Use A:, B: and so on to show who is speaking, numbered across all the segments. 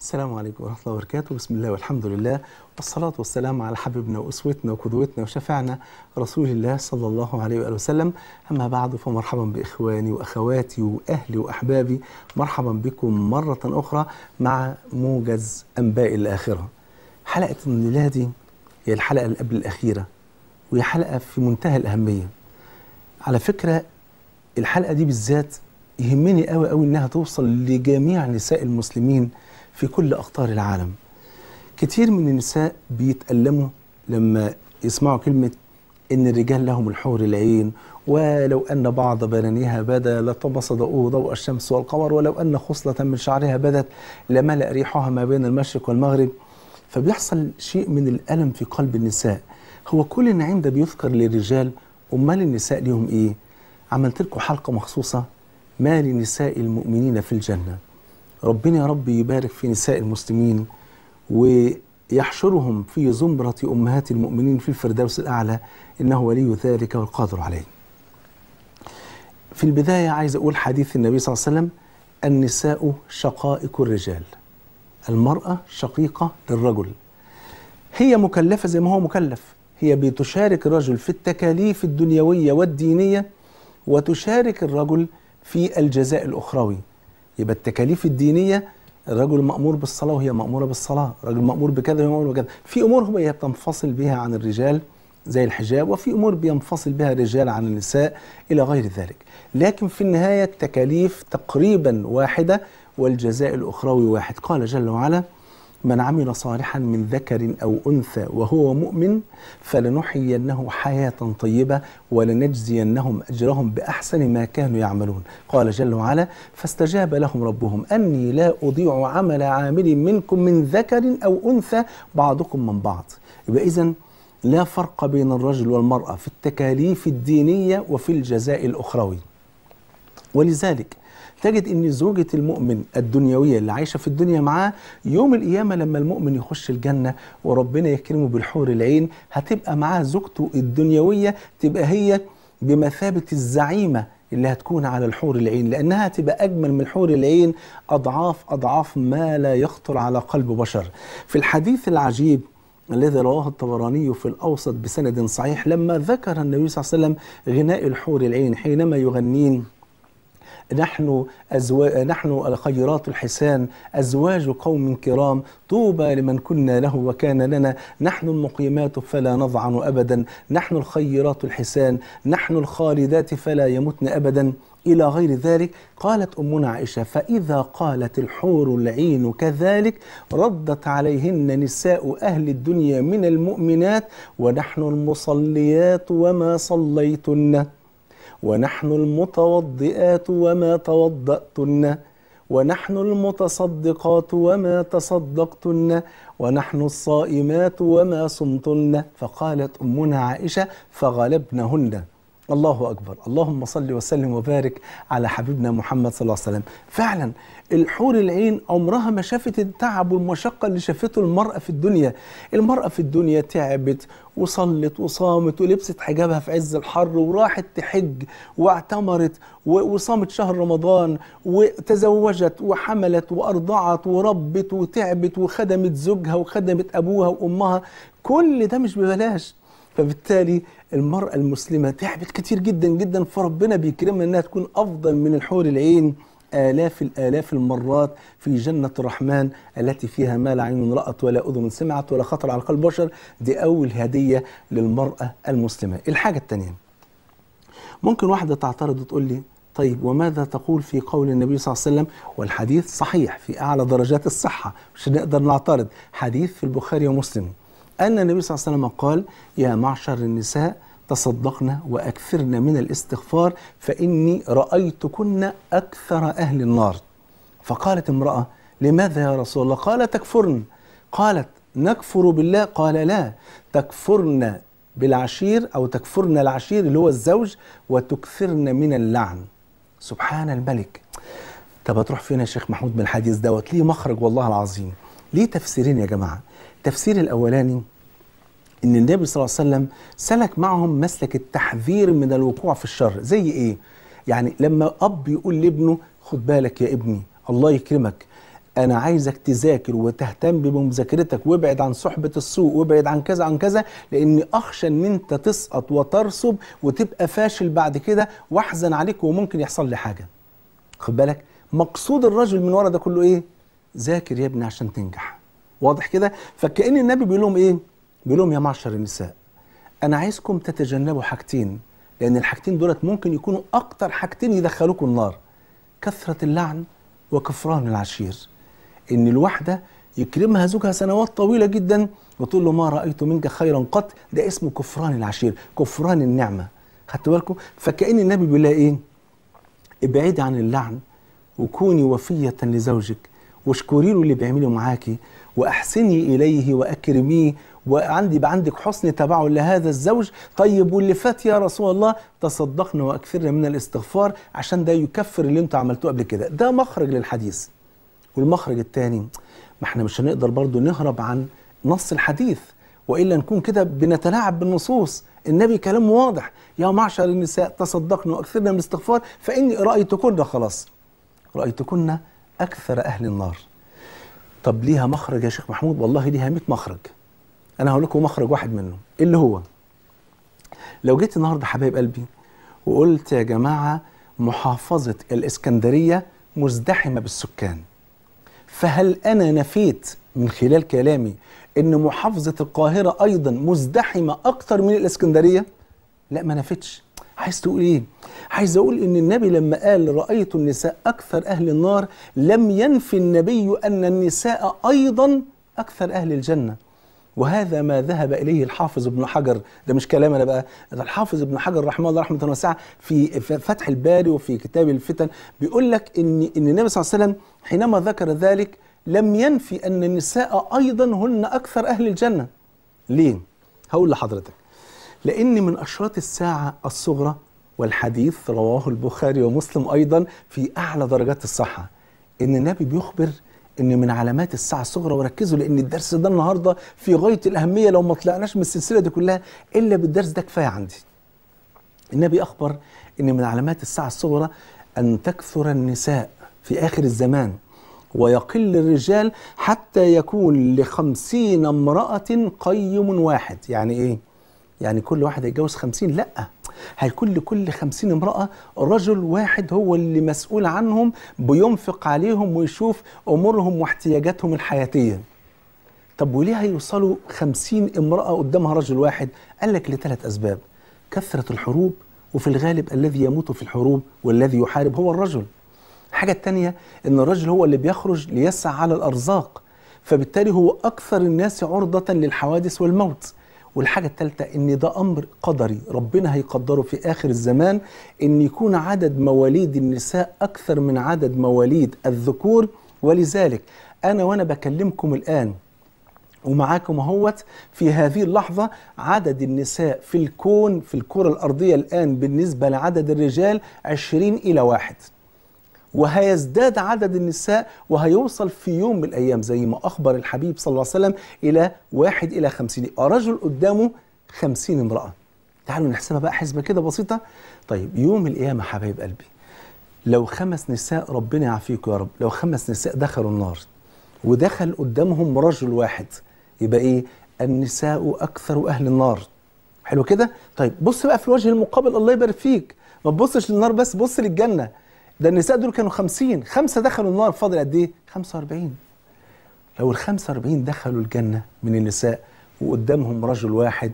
A: السلام عليكم ورحمة الله وبركاته بسم الله والحمد لله والصلاة والسلام على حبيبنا وأسوتنا وقدوتنا وشفعنا رسول الله صلى الله عليه وآله وسلم أما بعد فمرحبا بإخواني وأخواتي وأهلي وأحبابي مرحبا بكم مرة أخرى مع موجز أنباء الآخرة حلقة الليلة دي هي الحلقة اللي قبل الأخيرة وهي حلقة في منتهى الأهمية على فكرة الحلقة دي بالذات يهمني قوي قوي إنها توصل لجميع نساء المسلمين في كل أقطار العالم كتير من النساء بيتألموا لما يسمعوا كلمة إن الرجال لهم الحور العين ولو أن بعض بنانيها بدا لطمس ضوء الشمس والقمر ولو أن خصلة من شعرها بدت لملأ ريحها ما بين المشرق والمغرب فبيحصل شيء من الألم في قلب النساء هو كل النعيم ده بيذكر للرجال أمال النساء ليهم إيه؟ عملت لكم حلقة مخصوصة ما لنساء المؤمنين في الجنة ربنا يا رب يبارك في نساء المسلمين ويحشرهم في زمرة أمهات المؤمنين في الفردوس الأعلى إنه ولي ذلك والقادر عليه في البداية عايز أقول حديث النبي صلى الله عليه وسلم النساء شقائق الرجال المرأة شقيقة للرجل هي مكلفة زي ما هو مكلف هي بتشارك الرجل في التكاليف الدنيوية والدينية وتشارك الرجل في الجزاء الأخروي يبقى التكاليف الدينيه الرجل مأمور بالصلاة وهي مأمورة بالصلاة الرجل مأمور بكذا وهي مأمورة بكذا في أمور هي بتنفصل بها عن الرجال زي الحجاب وفي أمور بينفصل بها الرجال عن النساء إلى غير ذلك لكن في النهاية التكاليف تقريبا واحدة والجزاء الأخروي واحد قال جل وعلا من عمل صالحا من ذكر أو أنثى وهو مؤمن فلنحيينه حياة طيبة ولنجزينهم أجرهم بأحسن ما كانوا يعملون قال جل وعلا فاستجاب لهم ربهم أني لا أضيع عمل عامل منكم من ذكر أو أنثى بعضكم من بعض يبقى اذا لا فرق بين الرجل والمرأة في التكاليف الدينية وفي الجزاء الأخروي ولذلك تجد ان زوجة المؤمن الدنيوية اللي عايشة في الدنيا معاه يوم القيامة لما المؤمن يخش الجنة وربنا يكرمه بالحور العين هتبقى معاه زوجته الدنيوية تبقى هي بمثابة الزعيمة اللي هتكون على الحور العين لانها تبقى اجمل من حور العين اضعاف اضعاف ما لا يخطر على قلب بشر. في الحديث العجيب الذي رواه الطبراني في الاوسط بسند صحيح لما ذكر النبي صلى الله عليه وسلم غناء الحور العين حينما يغنين نحن أزو... نحن خيرات الحسان أزواج قوم كرام طوبى لمن كنا له وكان لنا نحن المقيمات فلا نضعن أبدا نحن الخيرات الحسان نحن الخالدات فلا يمتن أبدا إلى غير ذلك قالت أمنا عائشة فإذا قالت الحور العين كذلك ردت عليهن نساء أهل الدنيا من المؤمنات ونحن المصليات وما صليتن ونحن المتوضئات وما توضأتن ونحن المتصدقات وما تصدقتن ونحن الصائمات وما صمتن فقالت أمنا عائشة فغلبنهن الله أكبر اللهم صل وسلم وبارك على حبيبنا محمد صلى الله عليه وسلم فعلا الحور العين عمرها ما شافت التعب والمشقة اللي شافته المرأة في الدنيا المرأة في الدنيا تعبت وصلت وصامت ولبست حجابها في عز الحر وراحت تحج واعتمرت وصامت شهر رمضان وتزوجت وحملت وأرضعت وربت وتعبت وخدمت زوجها وخدمت أبوها وأمها كل ده مش ببلاش فبالتالي المرأة المسلمة تعبت كتير جدا جدا فربنا بيكرمها انها تكون افضل من الحور العين آلاف الآلاف المرات في جنة الرحمن التي فيها ما لا عين رأت ولا أذن سمعت ولا خطر على قلب بشر دي أول هدية للمرأة المسلمة الحاجة الثانية ممكن واحدة تعترض وتقول لي طيب وماذا تقول في قول النبي صلى الله عليه وسلم والحديث صحيح في أعلى درجات الصحة مش نقدر نعترض حديث في البخاري ومسلم أن النبي صلى الله عليه وسلم قال يا معشر النساء تصدقنا وأكثرن من الاستغفار فإني رأيتكن أكثر أهل النار فقالت امرأة لماذا يا رسول الله قال تكفرن قالت نكفر بالله قال لا تكفرن بالعشير أو تكفرن العشير اللي هو الزوج وتكثرن من اللعن سبحان الملك طب هتروح فين يا شيخ محمود من الحديث دوت ليه مخرج والله العظيم ليه تفسيرين يا جماعه التفسير الأولاني ان النبي صلى الله عليه وسلم سلك معهم مسلك التحذير من الوقوع في الشر زي ايه يعني لما اب يقول لابنه خد بالك يا ابني الله يكرمك انا عايزك تذاكر وتهتم بمذاكرتك وابعد عن صحبه السوء وابعد عن كذا عن كذا لاني اخشى ان انت تسقط وترسب وتبقى فاشل بعد كده واحزن عليك وممكن يحصل لي حاجه خد بالك مقصود الرجل من ورا ده كله ايه ذاكر يا ابني عشان تنجح واضح كده فكأن النبي بيقول لهم ايه بيقول لهم يا معشر النساء انا عايزكم تتجنبوا حاجتين لان الحاجتين دولت ممكن يكونوا اكتر حاجتين يدخلوكم النار كثرة اللعن وكفران العشير ان الواحده يكرمها زوجها سنوات طويله جدا وتقول له ما رايت منك خيرا قط ده اسمه كفران العشير كفران النعمه خدتوا بالكم فكأن النبي بيقول لها ايه ابعدي عن اللعن وكوني وفيه لزوجك واشكري له اللي بيعمله معاكي واحسني اليه واكرميه وعندي عندك حسن تبعه لهذا الزوج طيب واللي فات يا رسول الله تصدقنا واكثرنا من الاستغفار عشان ده يكفر اللي انتوا عملتوه قبل كده ده مخرج للحديث والمخرج الثاني ما احنا مش هنقدر برضه نهرب عن نص الحديث والا نكون كده بنتلاعب بالنصوص النبي كلامه واضح يا معشر النساء تصدقنا واكثرنا من الاستغفار فاني رايتكن خلاص رايتكن أكثر أهل النار طب ليها مخرج يا شيخ محمود والله ليها 100 مخرج أنا هقول لكم مخرج واحد منهم اللي هو لو جيت النهاردة حبايب قلبي وقلت يا جماعة محافظة الإسكندرية مزدحمة بالسكان فهل أنا نفيت من خلال كلامي أن محافظة القاهرة أيضا مزدحمة اكثر من الإسكندرية؟ لا ما نفتش عايز تقول ايه عايز اقول ان النبي لما قال رايت النساء اكثر اهل النار لم ينفي النبي ان النساء ايضا اكثر اهل الجنه وهذا ما ذهب اليه الحافظ ابن حجر ده مش كلام انا بقى ده الحافظ ابن حجر رحمه الله رحمه واسعه في فتح الباري وفي كتاب الفتن بيقول لك ان ان النبي صلى الله عليه وسلم حينما ذكر ذلك لم ينفي ان النساء ايضا هن اكثر اهل الجنه ليه هقول لحضرتك لأن من أشراط الساعة الصغرى والحديث رواه البخاري ومسلم أيضا في أعلى درجات الصحة إن النبي بيخبر إن من علامات الساعة الصغرى وركزوا لأن الدرس ده النهاردة في غاية الأهمية لو ما طلعناش من السلسلة دي كلها إلا بالدرس ده كفاية عندي النبي أخبر إن من علامات الساعة الصغرى أن تكثر النساء في آخر الزمان ويقل الرجال حتى يكون لخمسين امرأة قيم واحد يعني إيه؟ يعني كل واحد هيتجوز 50 لا هيكون لكل 50 امرأة رجل واحد هو اللي مسؤول عنهم بينفق عليهم ويشوف أمورهم واحتياجاتهم الحياتية طب وليه هيوصلوا 50 امرأة قدامها رجل واحد قال لك لثلاث أسباب كثرة الحروب وفي الغالب الذي يموت في الحروب والذي يحارب هو الرجل الحاجة الثانية أن الرجل هو اللي بيخرج ليسعى على الأرزاق فبالتالي هو أكثر الناس عرضة للحوادث والموت والحاجه الثالثه ان ده امر قدري ربنا هيقدره في اخر الزمان ان يكون عدد مواليد النساء اكثر من عدد مواليد الذكور ولذلك انا وانا بكلمكم الان ومعاكم اهوت في هذه اللحظه عدد النساء في الكون في الكره الارضيه الان بالنسبه لعدد الرجال 20 الى واحد وهيزداد عدد النساء وهيوصل في يوم من الأيام زي ما أخبر الحبيب صلى الله عليه وسلم إلى واحد إلى خمسين يبقى رجل قدامه خمسين امرأة تعالوا نحسبها بقى حسبة كده بسيطة طيب يوم القيامة حبايب قلبي لو خمس نساء ربنا يعافيكم يا رب لو خمس نساء دخلوا النار ودخل قدامهم رجل واحد يبقى ايه النساء اكثر اهل النار حلو كده طيب بص بقى في الوجه المقابل الله يبارك فيك ما تبصش للنار بس بص للجنه ده النساء دول كانوا 50 خمسه دخلوا النار فاضل قد ايه 45 لو ال 45 دخلوا الجنه من النساء وقدامهم رجل واحد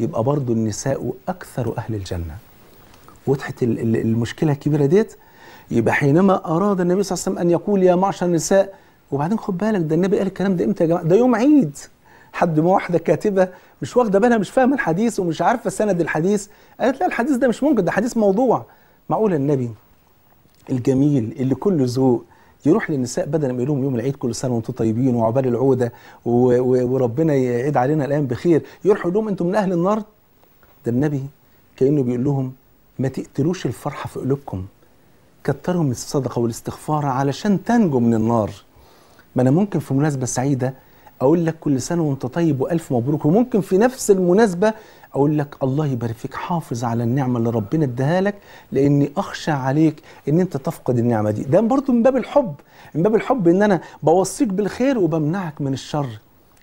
A: يبقى برضه النساء اكثر اهل الجنه وضحت المشكله الكبيره ديت يبقى حينما اراد النبي صلى الله عليه وسلم ان يقول يا معشر النساء وبعدين خد بالك ده النبي قال الكلام ده امتى يا جماعه ده يوم عيد حد ما واحده كاتبه مش واخده بالها مش فاهمه الحديث ومش عارفه سند الحديث قالت لا الحديث ده مش ممكن ده حديث موضوع معقول النبي الجميل اللي كله ذوق يروح للنساء بدل ما يقول لهم يوم العيد كل سنه وانتم طيبين وعقبال العوده وربنا يعيد علينا الايام بخير يروح يقول لهم انتم من اهل النار ده النبي كانه بيقول لهم ما تقتلوش الفرحه في قلوبكم كترهم الصدقه والاستغفار علشان تنجوا من النار ما انا ممكن في مناسبه سعيده اقول لك كل سنه وانت طيب والف مبروك وممكن في نفس المناسبه اقول لك الله يبارك فيك حافظ على النعمه اللي ربنا اداها لك لاني اخشى عليك ان انت تفقد النعمه دي ده برضه من باب الحب من باب الحب ان انا بوصيك بالخير وبمنعك من الشر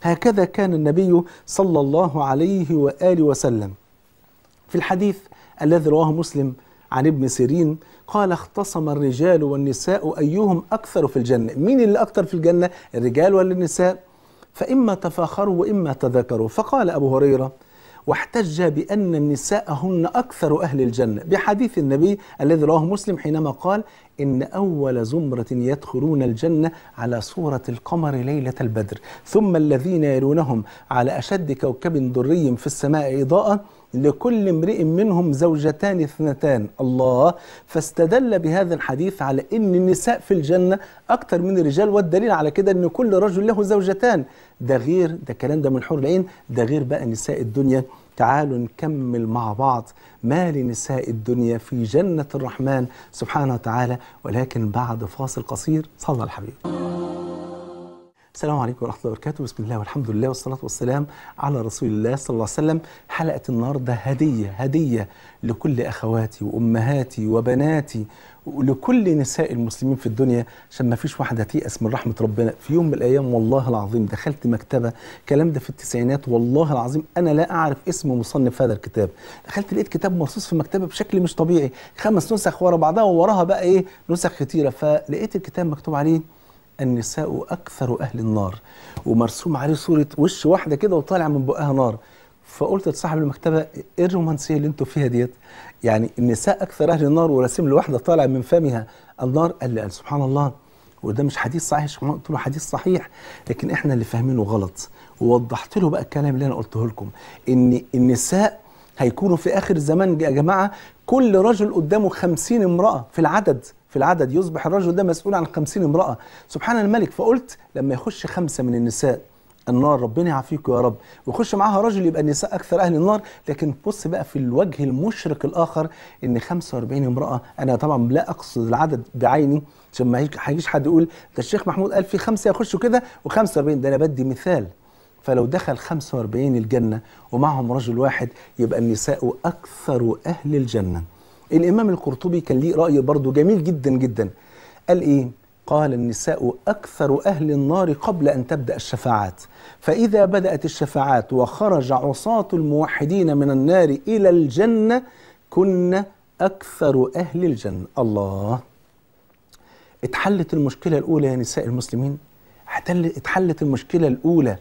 A: هكذا كان النبي صلى الله عليه واله وسلم في الحديث الذي رواه مسلم عن ابن سيرين قال اختصم الرجال والنساء ايهم اكثر في الجنه مين اللي اكثر في الجنه الرجال ولا النساء فاما تفاخروا واما تذاكروا فقال ابو هريره واحتج بأن النساء هن أكثر أهل الجنة بحديث النبي الذي رواه مسلم حينما قال إن أول زمرة يدخلون الجنة على صورة القمر ليلة البدر ثم الذين يلونهم على أشد كوكب دري في السماء إضاءة لكل امرئ منهم زوجتان اثنتان الله فاستدل بهذا الحديث على ان النساء في الجنه اكتر من الرجال والدليل على كده ان كل رجل له زوجتان ده غير ده الكلام ده من حور العين ده غير بقى نساء الدنيا تعالوا نكمل مع بعض ما لنساء الدنيا في جنه الرحمن سبحانه وتعالى ولكن بعد فاصل قصير صلى الحبيب السلام عليكم ورحمة الله وبركاته بسم الله والحمد لله والصلاة والسلام على رسول الله صلى الله عليه وسلم حلقة النهاردة هدية هدية لكل أخواتي وأمهاتي وبناتي ولكل نساء المسلمين في الدنيا عشان ما فيش واحده تيأس من رحمه ربنا في يوم من الايام والله العظيم دخلت مكتبه الكلام ده في التسعينات والله العظيم انا لا اعرف اسم مصنف هذا الكتاب دخلت لقيت كتاب مرصوص في مكتبه بشكل مش طبيعي خمس نسخ ورا بعضها ووراها بقى ايه نسخ كتيره فلقيت الكتاب مكتوب عليه النساء أكثر أهل النار ومرسوم عليه صورة وش واحدة كده وطالع من بقها نار فقلت لصاحب المكتبة إيه الرومانسية اللي أنتوا فيها ديت يعني النساء أكثر أهل النار ورسم لواحدة طالع من فمها النار قال لي قال سبحان الله وده مش حديث صحيح قلت له حديث صحيح لكن احنا اللي فاهمينه غلط ووضحت له بقى الكلام اللي انا قلته لكم ان النساء هيكونوا في اخر الزمان يا جماعه كل رجل قدامه خمسين امراه في العدد في العدد يصبح الرجل ده مسؤول عن خمسين امرأة سبحان الملك فقلت لما يخش خمسة من النساء النار ربنا يعافيكم يا رب ويخش معاها رجل يبقى النساء اكثر اهل النار لكن بص بقى في الوجه المشرق الاخر ان 45 امراه انا طبعا لا اقصد العدد بعيني عشان ما هيجيش حد يقول ده الشيخ محمود قال في خمسه يخشوا كده و45 ده انا بدي مثال فلو دخل 45 الجنه ومعهم رجل واحد يبقى النساء اكثر اهل الجنه الإمام القرطبي كان ليه رأي برضه جميل جدا جدا قال إيه؟ قال النساء أكثر أهل النار قبل أن تبدأ الشفاعات فإذا بدأت الشفاعات وخرج عصاة الموحدين من النار إلى الجنة كن أكثر أهل الجنة الله اتحلت المشكلة الأولى يا نساء المسلمين اتحلت المشكلة الأولى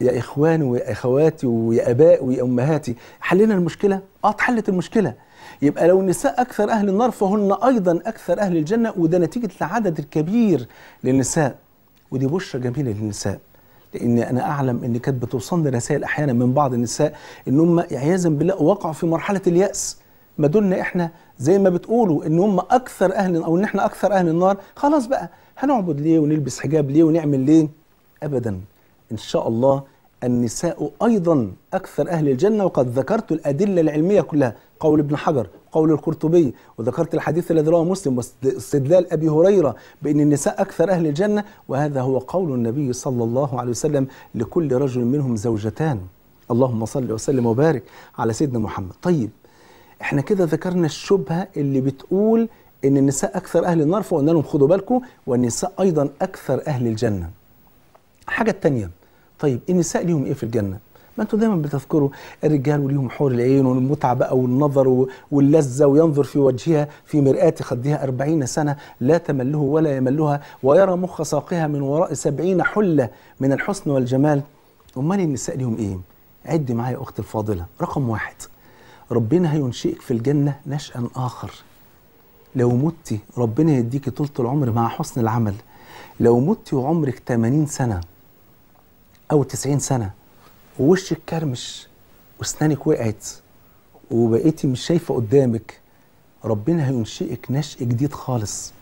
A: يا إخواني ويا أخواتي ويا أباء ويا أمهاتي حلينا المشكلة؟ آه اتحلت المشكلة يبقى لو النساء أكثر أهل النار فهن أيضا أكثر أهل الجنة وده نتيجة العدد الكبير للنساء ودي بشرة جميلة للنساء لأن أنا أعلم إن كانت بتوصلني رسائل أحيانا من بعض النساء إن هم عياذا بالله وقعوا في مرحلة اليأس ما دولنا إحنا زي ما بتقولوا إن هم أكثر أهل أو إن إحنا أكثر أهل النار خلاص بقى هنعبد ليه ونلبس حجاب ليه ونعمل ليه أبدا إن شاء الله النساء أيضا أكثر أهل الجنة وقد ذكرت الأدلة العلمية كلها قول ابن حجر قول القرطبي وذكرت الحديث الذي رواه مسلم واستدلال ابي هريره بان النساء اكثر اهل الجنه وهذا هو قول النبي صلى الله عليه وسلم لكل رجل منهم زوجتان اللهم صل وسلم وبارك على سيدنا محمد طيب احنا كده ذكرنا الشبهه اللي بتقول ان النساء اكثر اهل النار فقلنا لهم خدوا بالكم والنساء ايضا اكثر اهل الجنه الحاجه الثانيه طيب النساء ليهم ايه في الجنه ما انتم دايما بتذكروا الرجال وليهم حور العين والمتعه بقى والنظر واللذه وينظر في وجهها في مرآة خدها أربعين سنه لا تمله ولا يملها ويرى مخ ساقها من وراء سبعين حله من الحسن والجمال امال النساء ليهم ايه؟ عد معايا اختي الفاضله رقم واحد ربنا هينشئك في الجنه نشأ اخر لو متي ربنا يديكي طولة العمر مع حسن العمل لو متي وعمرك 80 سنة أو 90 سنة ووشك كرمش واسنانك وقعت وبقيتي مش شايفه قدامك ربنا هينشئك نشئ جديد خالص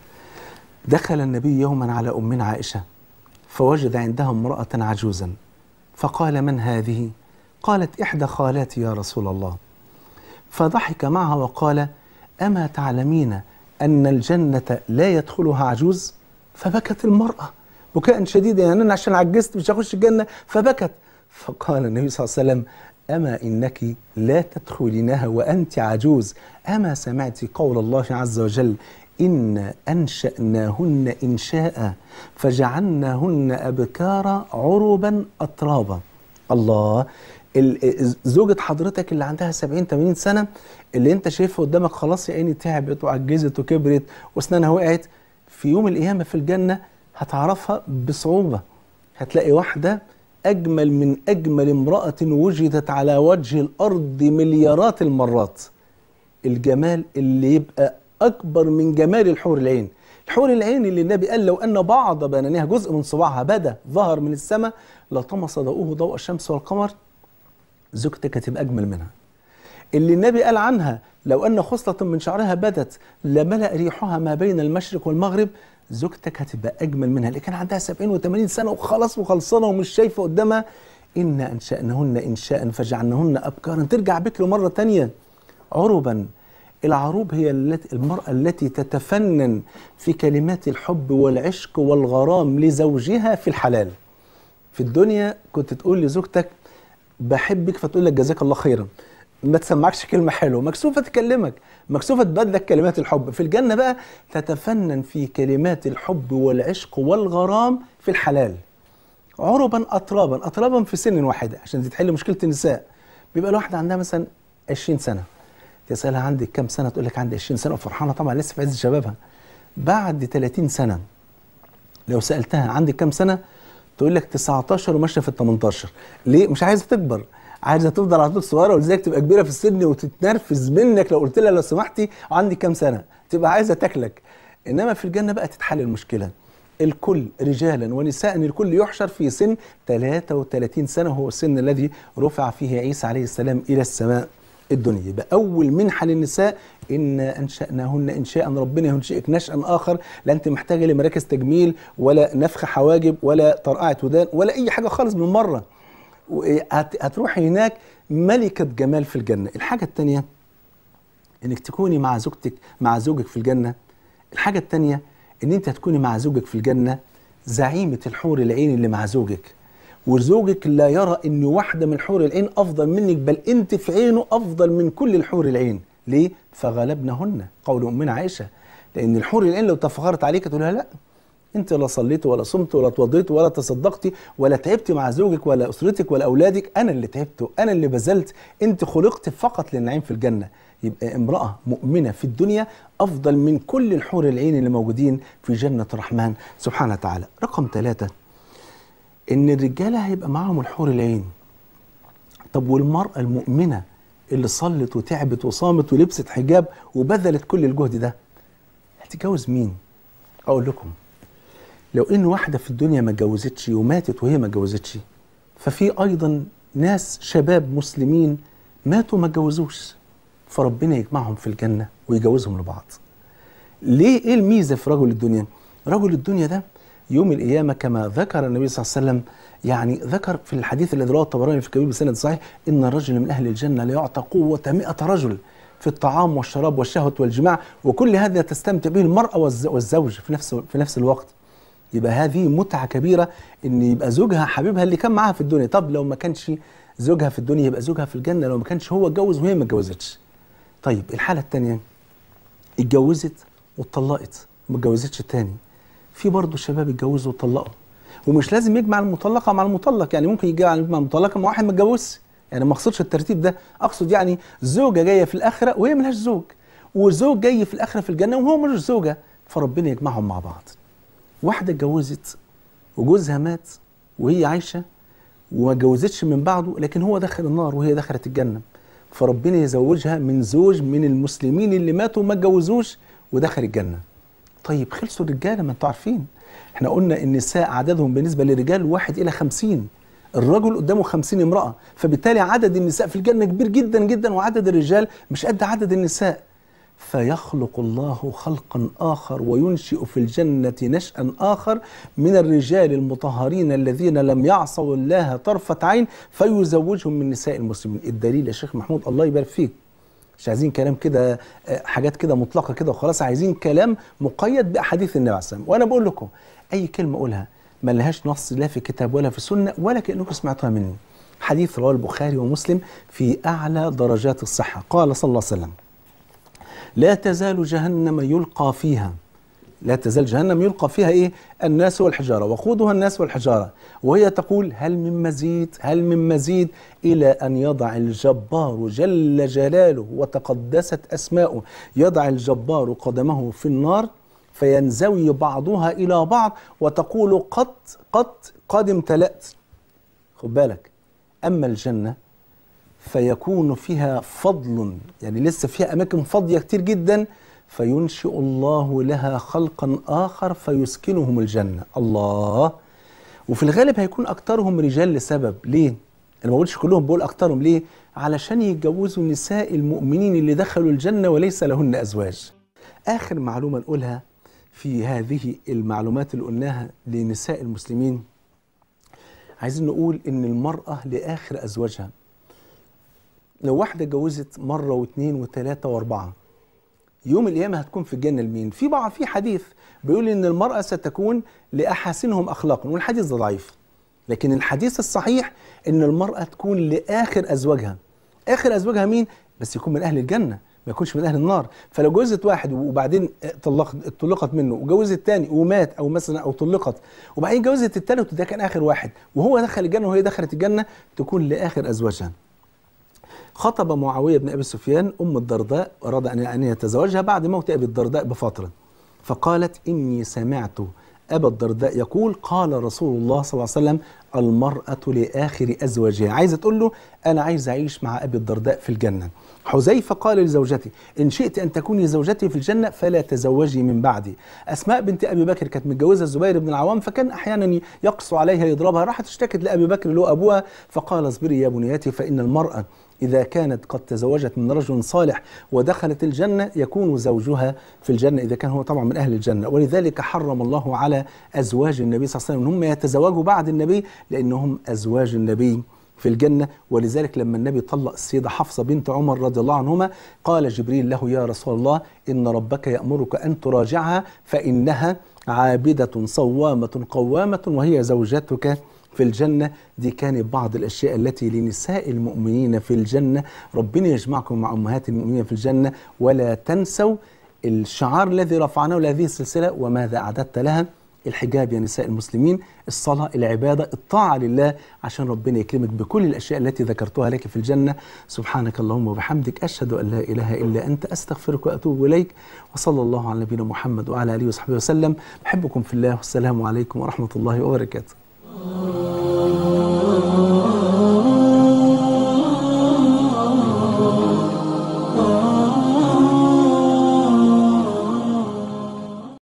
A: دخل النبي يوما على ام عائشه فوجد عندها امراه عجوزا فقال من هذه قالت احدى خالاتي يا رسول الله فضحك معها وقال اما تعلمين ان الجنه لا يدخلها عجوز فبكت المراه بكاء شديدا يعني انا عشان عجزت مش هخش الجنه فبكت فقال النبي صلى الله عليه وسلم أما إنك لا تدخلينها وأنت عجوز أما سمعت قول الله عز وجل إن أنشأناهن إنشاء فجعلناهن أبكارا عربا أترابا الله زوجة حضرتك اللي عندها 70 80 سنة اللي انت شايفها قدامك خلاص يا عيني تعبت وعجزت وكبرت واسنانها وقعت في يوم القيامة في الجنة هتعرفها بصعوبة هتلاقي واحدة أجمل من أجمل امرأة وجدت على وجه الأرض مليارات المرات الجمال اللي يبقى أكبر من جمال الحور العين الحور العين اللي النبي قال لو أن بعض بنانيها جزء من صباعها بدا ظهر من السماء لطمس ضوءه ضوء الشمس والقمر زوجتك هتبقى أجمل منها اللي النبي قال عنها لو أن خصلة من شعرها بدت لملأ ريحها ما بين المشرق والمغرب زوجتك هتبقى أجمل منها اللي كان عندها 70 و80 سنة وخلاص وخلصانة ومش شايفة قدامها إنا أنشأنهن إنشاء فجعلنهن أبكارا ترجع بكر مرة تانية عربا العروب هي التي المرأة التي تتفنن في كلمات الحب والعشق والغرام لزوجها في الحلال في الدنيا كنت تقول لزوجتك بحبك فتقول لك جزاك الله خيرا ما تسمعكش كلمه حلوه مكسوفه تكلمك مكسوفه تبادلك كلمات الحب في الجنه بقى تتفنن في كلمات الحب والعشق والغرام في الحلال عربا اترابا اترابا في سن واحده عشان دي تحل مشكله النساء بيبقى الواحده عندها مثلا 20 سنه تسالها عندك كام سنه تقول لك عندي 20 سنه وفرحانه طبعا لسه في عز شبابها بعد 30 سنه لو سالتها عندك كام سنه تقول لك 19 وماشيه في ال 18 ليه مش عايزه تكبر عايزه تفضل على طول صغيره ولذلك تبقى كبيره في السن وتتنرفز منك لو قلت لها لو سمحتي عندي كام سنه تبقى عايزه تاكلك انما في الجنه بقى تتحل المشكله الكل رجالا ونساء الكل يحشر في سن 33 سنه هو السن الذي رفع فيه عيسى عليه السلام الى السماء الدنيا يبقى اول منحه للنساء ان انشاناهن انشاء ربنا ينشئك نشأ اخر لا انت محتاجه لمراكز تجميل ولا نفخ حواجب ولا طرقعه ودان ولا اي حاجه خالص من مره هتروحي هناك ملكة جمال في الجنة الحاجة التانية انك تكوني مع زوجتك مع زوجك في الجنة الحاجة التانية ان انت هتكوني مع زوجك في الجنة زعيمة الحور العين اللي مع زوجك وزوجك لا يرى ان واحدة من حور العين افضل منك بل انت في عينه افضل من كل الحور العين ليه؟ فغلبنهن قول امنا عائشة لان الحور العين لو تفخرت عليك تقول لها لا انت لا صليت ولا صمت ولا توضيت ولا تصدقتي ولا تعبت مع زوجك ولا اسرتك ولا اولادك انا اللي تعبت انا اللي بذلت انت خلقت فقط للنعيم في الجنه يبقى امراه مؤمنه في الدنيا افضل من كل الحور العين اللي موجودين في جنه الرحمن سبحانه وتعالى رقم ثلاثة ان الرجاله هيبقى معاهم الحور العين طب والمراه المؤمنه اللي صلت وتعبت وصامت ولبست حجاب وبذلت كل الجهد ده هتتجوز مين اقول لكم لو ان واحده في الدنيا ما اتجوزتش وماتت وهي ما اتجوزتش ففي ايضا ناس شباب مسلمين ماتوا ما اتجوزوش فربنا يجمعهم في الجنه ويجوزهم لبعض ليه ايه الميزه في رجل الدنيا رجل الدنيا ده يوم القيامه كما ذكر النبي صلى الله عليه وسلم يعني ذكر في الحديث الذي رواه الطبراني في كبير بسند صحيح ان الرجل من اهل الجنه لا يعطى قوه 100 رجل في الطعام والشراب والشهوه والجماع وكل هذا تستمتع به المراه والزوج في نفس في نفس الوقت يبقى هذه متعه كبيره ان يبقى زوجها حبيبها اللي كان معاها في الدنيا طب لو ما كانش زوجها في الدنيا يبقى زوجها في الجنه لو ما كانش هو اتجوز وهي ما اتجوزتش طيب الحاله الثانيه اتجوزت واتطلقت وما اتجوزتش تاني في برضه شباب اتجوزوا واتطلقوا ومش لازم يجمع المطلقه مع المطلق يعني ممكن يجمع المطلقه مع واحد ما اتجوزش يعني ما اقصدش الترتيب ده اقصد يعني زوجه جايه في الاخره وهي ملهاش زوج وزوج جاي في الاخره في الجنه وهو ملوش زوجه فربنا يجمعهم مع بعض واحده اتجوزت وجوزها مات وهي عايشه وما اتجوزتش من بعده لكن هو دخل النار وهي دخلت الجنه فربنا يزوجها من زوج من المسلمين اللي ماتوا وما اتجوزوش ودخل الجنه طيب خلصوا الرجاله ما انتوا عارفين احنا قلنا النساء عددهم بالنسبه للرجال واحد الى خمسين الرجل قدامه خمسين امرأة فبالتالي عدد النساء في الجنة كبير جدا جدا وعدد الرجال مش قد عدد النساء فيخلق الله خلقا اخر وينشئ في الجنه نشأ اخر من الرجال المطهرين الذين لم يعصوا الله طرفه عين فيزوجهم من نساء المسلمين، الدليل يا شيخ محمود الله يبارك فيك. مش عايزين كلام كده آه، حاجات كده مطلقه كده وخلاص عايزين كلام مقيد باحاديث النبي عليه والسلام وانا بقول لكم اي كلمه اقولها ما لهاش نص لا في كتاب ولا في سنه ولا كانكم سمعتها مني. حديث رواه البخاري ومسلم في اعلى درجات الصحه قال صلى الله عليه وسلم لا تزال جهنم يلقى فيها لا تزال جهنم يلقى فيها ايه الناس والحجاره وقودها الناس والحجاره وهي تقول هل من مزيد هل من مزيد الى ان يضع الجبار جل جلاله وتقدست اسماؤه يضع الجبار قدمه في النار فينزوي بعضها الى بعض وتقول قط قط قد امتلأت خد بالك اما الجنه فيكون فيها فضل يعني لسه فيها أماكن فاضية كتير جدا فينشئ الله لها خلقا آخر فيسكنهم الجنة الله وفي الغالب هيكون أكترهم رجال لسبب ليه؟ أنا ما بقولش كلهم بقول أكترهم ليه؟ علشان يتجوزوا نساء المؤمنين اللي دخلوا الجنة وليس لهن أزواج آخر معلومة نقولها في هذه المعلومات اللي قلناها لنساء المسلمين عايزين نقول إن المرأة لآخر أزواجها لو واحده اتجوزت مره واثنين وثلاثه واربعه يوم القيامه هتكون في الجنه لمين؟ في بعض في حديث بيقول ان المراه ستكون لاحاسنهم اخلاقا والحديث ده ضعيف لكن الحديث الصحيح ان المراه تكون لاخر ازواجها اخر ازواجها مين؟ بس يكون من اهل الجنه ما يكونش من اهل النار فلو جوزت واحد وبعدين طلقت اتطلقت منه وجوزت تاني ومات او مثلا او طلقت وبعدين جوزت التالت ده كان اخر واحد وهو دخل الجنه وهي دخلت الجنه تكون لاخر ازواجها خطب معاوية بن أبي سفيان أم الدرداء أراد أن يتزوجها بعد موت أبي الدرداء بفترة فقالت إني سمعت أبا الدرداء يقول قال رسول الله صلى الله عليه وسلم المرأة لآخر أزواجها عايزة تقول له أنا عايز أعيش مع أبي الدرداء في الجنة حذيفة قال لزوجتي إن شئت أن تكوني زوجتي في الجنة فلا تزوجي من بعدي أسماء بنت أبي بكر كانت متجوزة الزبير بن العوام فكان أحيانا يقص عليها يضربها راحت اشتكت لأبي بكر له أبوها فقال اصبري يا بنياتي فإن المرأة إذا كانت قد تزوجت من رجل صالح ودخلت الجنة يكون زوجها في الجنة إذا كان هو طبعا من أهل الجنة ولذلك حرم الله على أزواج النبي صلى الله عليه وسلم هم يتزوجوا بعد النبي لأنهم أزواج النبي في الجنة ولذلك لما النبي طلق السيدة حفصة بنت عمر رضي الله عنهما قال جبريل له يا رسول الله إن ربك يأمرك أن تراجعها فإنها عابدة صوامة قوامة وهي زوجتك في الجنة دي كانت بعض الأشياء التي لنساء المؤمنين في الجنة ربنا يجمعكم مع أمهات المؤمنين في الجنة ولا تنسوا الشعار الذي رفعناه لهذه السلسلة وماذا أعددت لها الحجاب يا نساء المسلمين الصلاة العبادة الطاعة لله عشان ربنا يكرمك بكل الأشياء التي ذكرتها لك في الجنة سبحانك اللهم وبحمدك أشهد أن لا إله إلا أنت أستغفرك وأتوب إليك وصلى الله على نبينا محمد وعلى آله وصحبه وسلم بحبكم في الله والسلام عليكم ورحمة الله وبركاته Amém.